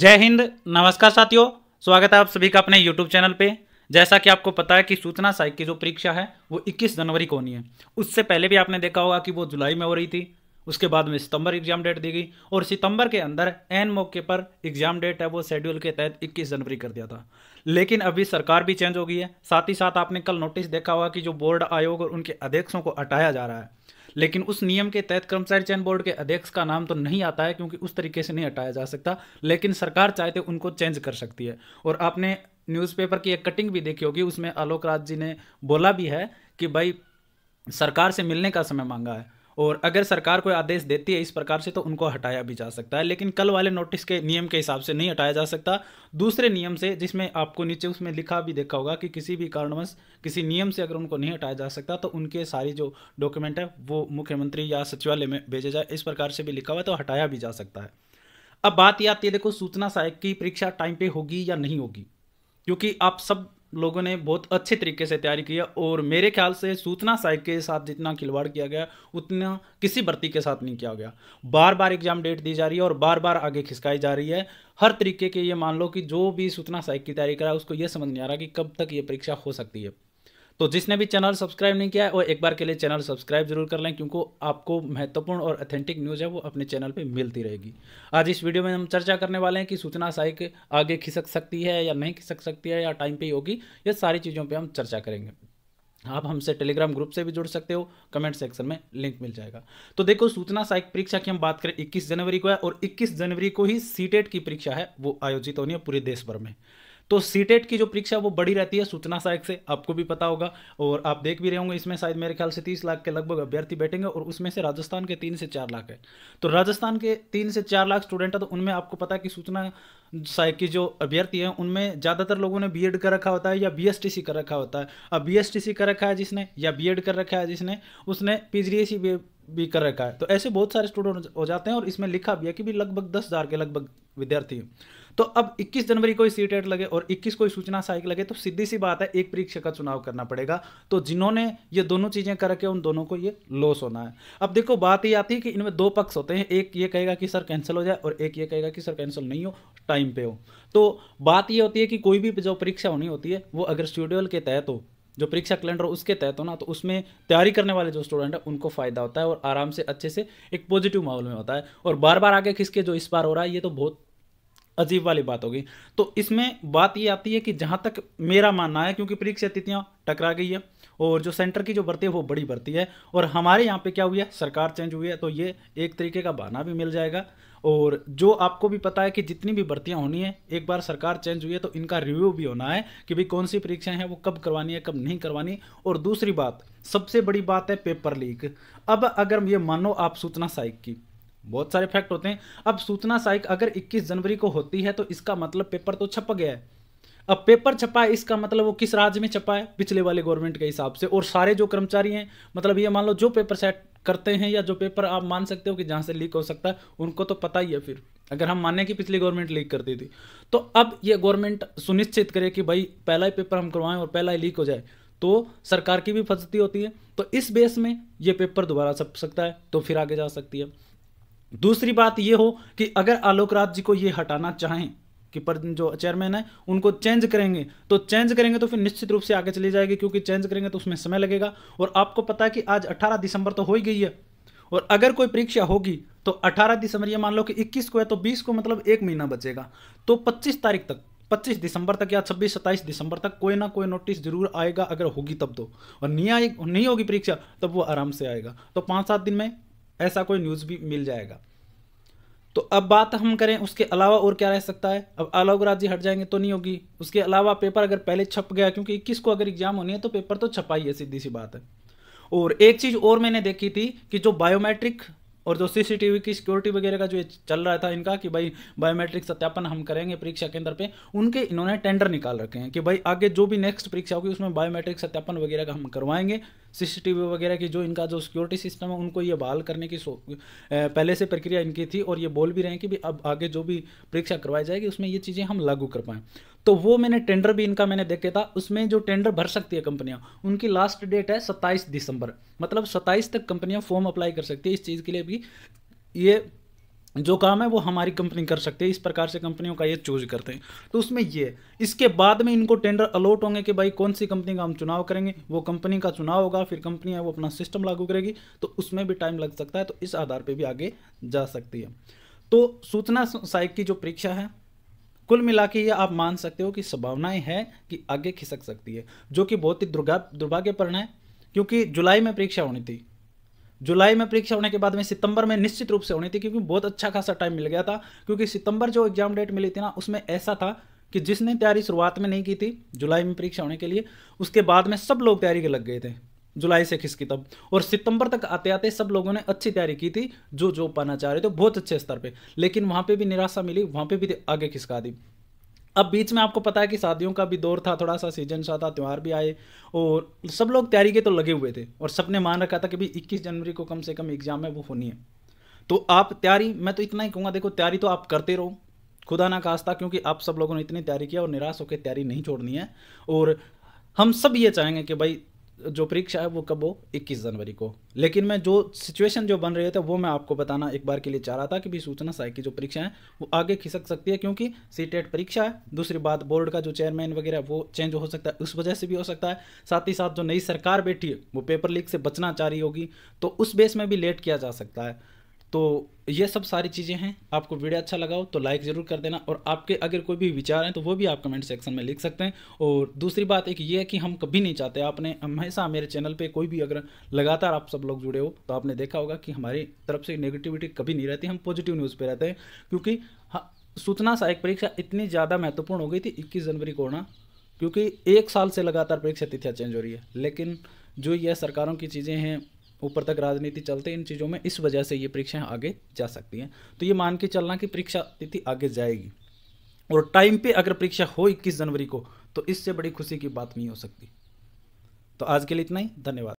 जय हिंद नमस्कार साथियों स्वागत है आप सभी का अपने यूट्यूब चैनल पे जैसा कि आपको पता है कि सूचना साइक की जो परीक्षा है वो 21 जनवरी को होनी है उससे पहले भी आपने देखा होगा कि वो जुलाई में हो रही थी उसके बाद में सितंबर एग्जाम डेट दी गई और सितंबर के अंदर एन मौके पर एग्जाम डेट है वो शेड्यूल के तहत 21 जनवरी कर दिया था लेकिन अभी सरकार भी चेंज हो गई है साथ ही साथ आपने कल नोटिस देखा होगा कि जो बोर्ड आयोग और उनके अध्यक्षों को हटाया जा रहा है लेकिन उस नियम के तहत कर्मचारी चयन बोर्ड के अध्यक्ष का नाम तो नहीं आता है क्योंकि उस तरीके से नहीं हटाया जा सकता लेकिन सरकार चाहे तो उनको चेंज कर सकती है और आपने न्यूज़पेपर की एक कटिंग भी देखी होगी उसमें आलोक राज जी ने बोला भी है कि भाई सरकार से मिलने का समय मांगा है और अगर सरकार कोई आदेश देती है इस प्रकार से तो उनको हटाया भी जा सकता है लेकिन कल वाले नोटिस के नियम के हिसाब से नहीं हटाया जा सकता दूसरे नियम से जिसमें आपको नीचे उसमें लिखा भी देखा होगा कि किसी भी कारणवश किसी नियम से अगर उनको नहीं हटाया जा सकता तो उनके सारी जो डॉक्यूमेंट है वो मुख्यमंत्री या सचिवालय में भेजे जाए इस प्रकार से भी लिखा हुआ है तो हटाया भी जा सकता है अब बात यह आती है देखो सूचना सहायक की परीक्षा टाइम पे होगी या नहीं होगी क्योंकि आप सब लोगों ने बहुत अच्छे तरीके से तैयारी की है और मेरे ख्याल से सूचना साइक के साथ जितना खिलवाड़ किया गया उतना किसी भर्ती के साथ नहीं किया गया बार बार एग्जाम डेट दी जा रही है और बार बार आगे खिसकाई जा रही है हर तरीके के ये मान लो कि जो भी सूचना साइक की तैयारी करा उसको ये समझ नहीं आ रहा कि कब तक ये परीक्षा हो सकती है तो जिसने भी चैनल सब्सक्राइब नहीं किया है वो एक बार के लिए चैनल सब्सक्राइब जरूर कर लें क्योंकि आपको महत्वपूर्ण और अथेंटिक न्यूज़ है वो अपने चैनल पर मिलती रहेगी आज इस वीडियो में हम चर्चा करने वाले हैं कि सूचना सहायक आगे खिसक सकती है या नहीं खिसक सकती है या टाइम पे ही होगी ये सारी चीज़ों पर हम चर्चा करेंगे आप हमसे टेलीग्राम ग्रुप से भी जुड़ सकते हो कमेंट सेक्शन में लिंक मिल जाएगा तो देखो सूचना सहायक परीक्षा की हम बात करें 21 जनवरी को है और 21 जनवरी को ही सीटेट e की परीक्षा है वो आयोजित होनी है पूरे देश भर में तो सीटेट e की जो परीक्षा वो बड़ी रहती है सूचना सहायक से आपको भी पता होगा और आप देख भी रहे होंगे इसमें शायद मेरे ख्याल से तीस लाख के लगभग अभ्यर्थी बैठेंगे और उसमें से राजस्थान के तीन से चार लाख है तो राजस्थान के तीन से चार लाख स्टूडेंट है तो उनमें आपको पता है कि सूचना सहायक की जो अभ्यर्थी है उनमें ज़्यादातर लोगों ने बी कर रखा होता है या बी कर रखा होता है अब बी कर रखा है जिसने या बी कर रखा है जिसने उसने पी भी कर रखा है तो ऐसे बहुत सारे स्टूडेंट हो जाते हैं और इसमें लिखा भी है कि भी लगभग दस हज़ार के लगभग विद्यार्थी हैं तो अब 21 जनवरी को ही सी टेट लगे और 21 को ही सूचना सहायक लगे तो सीधी सी बात है एक परीक्षा का चुनाव करना पड़ेगा तो जिन्होंने ये दोनों चीज़ें करके उन दोनों को ये लॉस होना है अब देखो बात ये आती है कि इनमें दो पक्ष होते हैं एक ये कहेगा कि सर कैंसिल हो जाए और एक ये कहेगा कि सर कैंसिल नहीं हो टाइम पे हो तो बात यह होती है कि कोई भी जो परीक्षा होनी होती है वो अगर शेड्यूल के तहत हो जो परीक्षा कैलेंडर उसके तहत हो ना तो उसमें तैयारी करने वाले जो स्टूडेंट है उनको फ़ायदा होता है और आराम से अच्छे से एक पॉजिटिव माहौल में होता है और बार बार आगे खिसके जो इस बार हो रहा है ये तो बहुत अजीब वाली बात होगी तो इसमें बात ये आती है कि जहाँ तक मेरा मानना है क्योंकि परीक्षा तिथियाँ टकरा गई है और जो सेंटर की जो बढ़ती है वो बड़ी बढ़ती है और हमारे यहाँ पे क्या हुई है सरकार चेंज हुई है तो ये एक तरीके का बहाना भी मिल जाएगा और जो आपको भी पता है कि जितनी भी भर्तियाँ होनी है एक बार सरकार चेंज हुई है तो इनका रिव्यू भी होना है कि भाई कौन सी परीक्षाएं हैं वो कब करवानी है कब नहीं करवानी और दूसरी बात सबसे बड़ी बात है पेपर लीक अब अगर ये मानो आप सूचना साइक की बहुत सारे फैक्ट होते हैं अब सूचना साइक अगर 21 जनवरी को होती है तो इसका मतलब पेपर तो छप गया है अब पेपर छपा है इसका मतलब वो किस राज्य में छपा है पिछले वाले गवर्नमेंट के हिसाब से और सारे जो कर्मचारी हैं मतलब ये मान लो जो पेपर सेट करते हैं या जो पेपर आप मान सकते हो कि जहाँ से लीक हो सकता है उनको तो पता ही है फिर अगर हम माने कि पिछली गवर्नमेंट लीक करती थी तो अब ये गवर्नमेंट सुनिश्चित करे कि भाई पहला ही पेपर हम करवाएं और पहला ही लीक हो जाए तो सरकार की भी फसती होती है तो इस बेस में ये पेपर दोबारा छप सकता है तो फिर आगे जा सकती है दूसरी बात यह हो कि अगर आलोक राज जी को यह हटाना चाहें कि पर जो चेयरमैन है उनको चेंज करेंगे तो चेंज करेंगे तो फिर निश्चित रूप से आगे चले जाएगी क्योंकि चेंज करेंगे तो उसमें समय लगेगा और आपको पता है कि आज 18 दिसंबर तो हो ही गई है और अगर कोई परीक्षा होगी तो 18 दिसंबर ये मान लो कि 21 को है तो 20 को मतलब एक महीना बचेगा तो 25 तारीख तक 25 दिसंबर तक या 26 27 दिसंबर तक कोई ना कोई नोटिस जरूर आएगा अगर होगी तब तो और नहीं आएगी नहीं होगी परीक्षा तब वो आराम से आएगा तो पाँच सात दिन में ऐसा कोई न्यूज़ भी मिल जाएगा तो अब बात हम करें उसके अलावा और क्या रह सकता है अब अलग राज्य हट जाएंगे तो नहीं होगी उसके अलावा पेपर अगर पहले छप गया क्योंकि इक्कीस को अगर एग्जाम होनी है तो पेपर तो छपा ही है सीधी सी बात है और एक चीज़ और मैंने देखी थी कि जो बायोमेट्रिक और जो सीसीटीवी की सिक्योरिटी वगैरह का जो चल रहा था इनका कि भाई बायोमेट्रिक सत्यापन हम करेंगे परीक्षा केंद्र पे उनके इन्होंने टेंडर निकाल रखे हैं कि भाई आगे जो भी नेक्स्ट परीक्षा होगी उसमें बायोमेट्रिक सत्यापन वगैरह का हम करवाएंगे सीसीटीवी वगैरह की जो इनका जो सिक्योरिटी सिस्टम है उनको ये बहाल करने की पहले से प्रक्रिया इनकी थी और ये बोल भी रहे हैं कि भी अब आगे जो भी परीक्षा करवाई जाएगी उसमें ये चीज़ें हम लागू कर पाएँ तो वो मैंने टेंडर भी इनका मैंने देखे था उसमें जो टेंडर भर सकती है कंपनियां उनकी लास्ट डेट है 27 दिसंबर मतलब 27 तक कंपनियां फॉर्म अप्लाई कर सकती है इस चीज़ के लिए भी ये जो काम है वो हमारी कंपनी कर सकती है इस प्रकार से कंपनियों का ये चूज करते हैं तो उसमें ये इसके बाद में इनको टेंडर अलॉट होंगे कि भाई कौन सी कंपनी का हम चुनाव करेंगे वो कंपनी का चुनाव होगा फिर कंपनी है वो अपना सिस्टम लागू करेगी तो उसमें भी टाइम लग सकता है तो इस आधार पर भी आगे जा सकती है तो सूचना सहायक की जो परीक्षा है कुल मिला के ये आप मान सकते हो कि संभावनाएं हैं कि आगे खिसक सकती है जो कि बहुत ही दुर्भाग्यपूर्ण है क्योंकि जुलाई में परीक्षा होनी थी जुलाई में परीक्षा होने के बाद में सितंबर में निश्चित रूप से होनी थी क्योंकि बहुत अच्छा खासा टाइम मिल गया था क्योंकि सितंबर जो एग्जाम डेट मिली थी ना उसमें ऐसा था कि जिसने तैयारी शुरुआत में नहीं की थी जुलाई में परीक्षा होने के लिए उसके बाद में सब लोग तैयारी के लग गए थे जुलाई से खिसकी तब और सितंबर तक आते आते सब लोगों ने अच्छी तैयारी की थी जो जो पाना चाह रहे थे बहुत अच्छे स्तर पे लेकिन वहाँ पे भी निराशा मिली वहाँ पे भी आगे खिसका दी अब बीच में आपको पता है कि शादियों का भी दौर था थोड़ा सा सीजन सा था त्यौहार भी आए और सब लोग तैयारी के तो लगे हुए थे और सबने मान रखा था कि भाई इक्कीस जनवरी को कम से कम एग्ज़ाम है वो होनी है तो आप तैयारी मैं तो इतना ही कहूँगा देखो तैयारी तो आप करते रहो खुदा ना खास्ता क्योंकि आप सब लोगों ने इतनी तैयारी किया और निराश होकर तैयारी नहीं छोड़नी है और हम सब ये चाहेंगे कि भाई जो परीक्षा है वो कब हो 21 जनवरी को लेकिन मैं जो सिचुएशन जो बन रही थे वो मैं आपको बताना एक बार के लिए चाह रहा था कि भी सूचना सहायक की जो परीक्षा है वो आगे खिसक सकती है क्योंकि सी टेट e परीक्षा है दूसरी बात बोर्ड का जो चेयरमैन वगैरह वो चेंज हो सकता है उस वजह से भी हो सकता है साथ ही साथ जो नई सरकार बैठी है वो पेपर लीक से बचना चाह रही होगी तो उस बेस में भी लेट किया जा सकता है तो ये सब सारी चीज़ें हैं आपको वीडियो अच्छा लगा हो तो लाइक ज़रूर कर देना और आपके अगर कोई भी विचार हैं तो वो भी आप कमेंट सेक्शन में लिख सकते हैं और दूसरी बात एक ये है कि हम कभी नहीं चाहते आपने हमेशा मेरे चैनल पे कोई भी अगर लगातार आप सब लोग जुड़े हो तो आपने देखा होगा कि हमारी तरफ से नेगेटिविटी कभी नहीं रहती हम पॉजिटिव न्यूज़ पर रहते हैं क्योंकि सूचना सहायक परीक्षा इतनी ज़्यादा महत्वपूर्ण हो गई थी इक्कीस जनवरी को होना क्योंकि एक साल से लगातार परीक्षा तिथियाँ चेंज हो रही है लेकिन जो यह सरकारों की चीज़ें हैं ऊपर तक राजनीति चलते इन चीज़ों में इस वजह से ये परीक्षाएं आगे जा सकती हैं तो ये मान के चलना कि परीक्षा तिथि आगे जाएगी और टाइम पे अगर परीक्षा हो इक्कीस जनवरी को तो इससे बड़ी खुशी की बात नहीं हो सकती तो आज के लिए इतना ही धन्यवाद